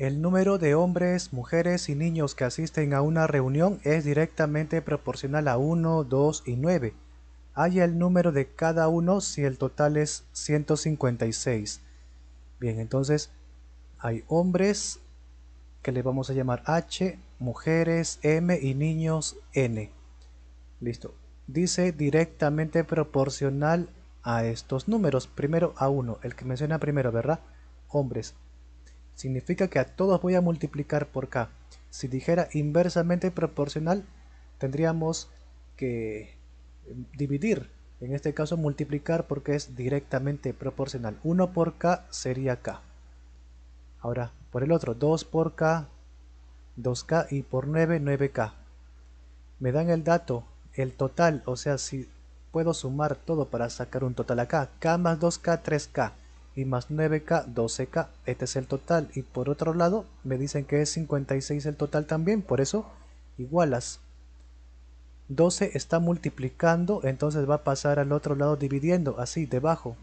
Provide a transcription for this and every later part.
El número de hombres, mujeres y niños que asisten a una reunión es directamente proporcional a 1, 2 y 9. Haya el número de cada uno si el total es 156. Bien, entonces hay hombres que le vamos a llamar H, mujeres M y niños N. Listo. Dice directamente proporcional a estos números. Primero a 1, el que menciona primero, ¿verdad? Hombres significa que a todos voy a multiplicar por k. Si dijera inversamente proporcional, tendríamos que eh, dividir, en este caso multiplicar porque es directamente proporcional. 1 por k sería k. Ahora, por el otro, 2 por k, 2k y por 9, 9k. Me dan el dato, el total, o sea, si puedo sumar todo para sacar un total acá, k más 2k, 3k y más 9K, 12K, este es el total. Y por otro lado, me dicen que es 56 el total también, por eso igualas. 12 está multiplicando, entonces va a pasar al otro lado dividiendo, así, debajo.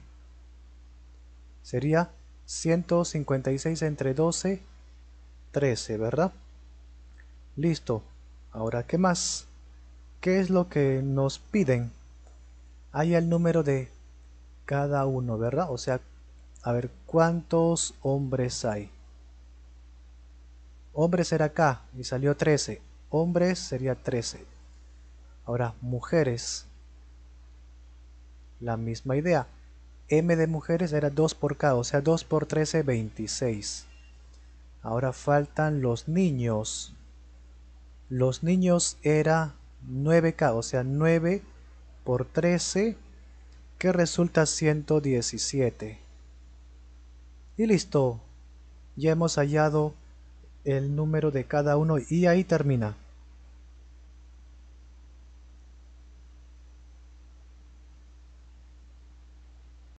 Sería 156 entre 12, 13, ¿verdad? Listo. Ahora, ¿qué más? ¿Qué es lo que nos piden? Hay el número de cada uno, ¿verdad? O sea, a ver, ¿cuántos hombres hay? Hombres era K y salió 13. Hombres sería 13. Ahora, mujeres. La misma idea. M de mujeres era 2 por K, o sea 2 por 13, 26. Ahora faltan los niños. Los niños era 9K, o sea 9 por 13, que resulta 117. Y listo, ya hemos hallado el número de cada uno y ahí termina.